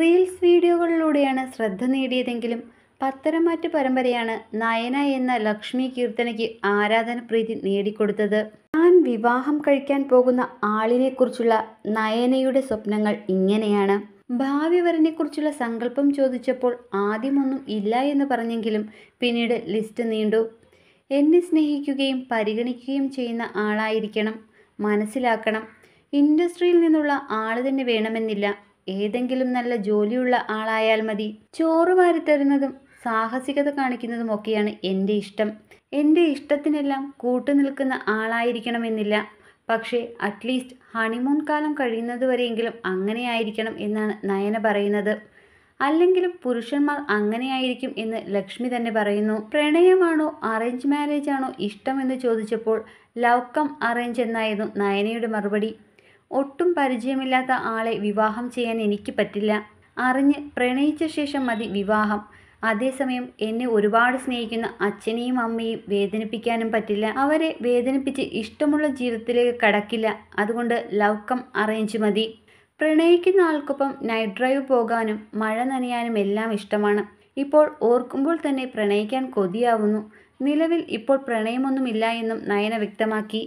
reels വീഡിയോകളിലൂടെയാണ് ശ്രദ്ധ നേടിയതെങ്കിലും പത്തരമാറ്റ് പരമ്പരയാണ് നയന എന്ന ലക്ഷ്മി കീർത്തനയ്ക്ക് പ്രീതി നേടിക്കൊടുത്തത് താൻ വിവാഹം കഴിക്കാൻ പോകുന്ന ആളിനെക്കുറിച്ചുള്ള നയനയുടെ സ്വപ്നങ്ങൾ ഇങ്ങനെയാണ് ഭാവി വരനെക്കുറിച്ചുള്ള സങ്കല്പം ചോദിച്ചപ്പോൾ ആദ്യമൊന്നും ഇല്ല എന്ന് പറഞ്ഞെങ്കിലും പിന്നീട് ലിസ്റ്റ് നീണ്ടു എന്നെ സ്നേഹിക്കുകയും പരിഗണിക്കുകയും ചെയ്യുന്ന ആളായിരിക്കണം മനസ്സിലാക്കണം ഇൻഡസ്ട്രിയിൽ നിന്നുള്ള ആൾ തന്നെ വേണമെന്നില്ല ഏതെങ്കിലും നല്ല ജോലിയുള്ള ആളായാൽ മതി ചോറ് വാരിത്തരുന്നതും സാഹസികത കാണിക്കുന്നതുമൊക്കെയാണ് എൻ്റെ ഇഷ്ടം എൻ്റെ ഇഷ്ടത്തിനെല്ലാം കൂട്ടുനിൽക്കുന്ന ആളായിരിക്കണമെന്നില്ല പക്ഷേ അറ്റ്ലീസ്റ്റ് ഹണിമൂൺ കാലം കഴിയുന്നതുവരെയെങ്കിലും അങ്ങനെയായിരിക്കണം എന്നാണ് നയന പറയുന്നത് അല്ലെങ്കിലും പുരുഷന്മാർ അങ്ങനെയായിരിക്കും എന്ന് ലക്ഷ്മി തന്നെ പറയുന്നു പ്രണയമാണോ അറേഞ്ച് മാരേജ് ആണോ ഇഷ്ടമെന്ന് ചോദിച്ചപ്പോൾ ലവ് കം അറേഞ്ച് എന്നായിരുന്നു നയനയുടെ മറുപടി ഒട്ടും പരിചയമില്ലാത്ത ആളെ വിവാഹം ചെയ്യാൻ എനിക്ക് പറ്റില്ല അറിഞ്ഞ് പ്രണയിച്ച ശേഷം മതി വിവാഹം അതേസമയം എന്നെ ഒരുപാട് സ്നേഹിക്കുന്ന അച്ഛനെയും അമ്മയും വേദനിപ്പിക്കാനും പറ്റില്ല അവരെ വേദനിപ്പിച്ച് ഇഷ്ടമുള്ള ജീവിതത്തിലേക്ക് കടക്കില്ല അതുകൊണ്ട് ലവ് കം അറേഞ്ച് മതി പ്രണയിക്കുന്ന ആൾക്കൊപ്പം നൈറ്റ് ഡ്രൈവ് പോകാനും മഴ നനയാനും എല്ലാം ഇഷ്ടമാണ് ഇപ്പോൾ ഓർക്കുമ്പോൾ തന്നെ പ്രണയിക്കാൻ കൊതിയാവുന്നു നിലവിൽ ഇപ്പോൾ പ്രണയമൊന്നുമില്ല എന്നും നയന വ്യക്തമാക്കി